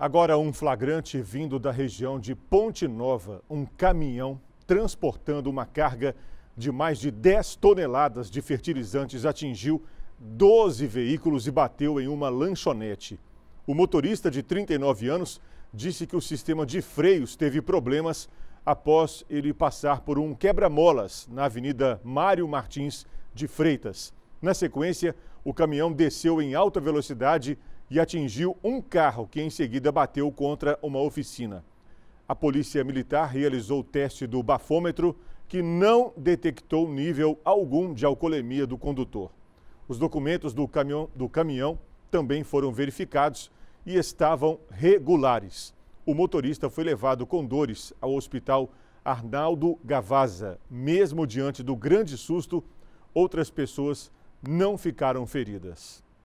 Agora, um flagrante vindo da região de Ponte Nova, um caminhão transportando uma carga de mais de 10 toneladas de fertilizantes atingiu 12 veículos e bateu em uma lanchonete. O motorista de 39 anos disse que o sistema de freios teve problemas após ele passar por um quebra-molas na Avenida Mário Martins de Freitas. Na sequência, o caminhão desceu em alta velocidade e atingiu um carro que em seguida bateu contra uma oficina. A Polícia Militar realizou o teste do bafômetro que não detectou nível algum de alcoolemia do condutor. Os documentos do caminhão, do caminhão também foram verificados e estavam regulares. O motorista foi levado com dores ao hospital Arnaldo Gavaza. Mesmo diante do grande susto, outras pessoas não ficaram feridas.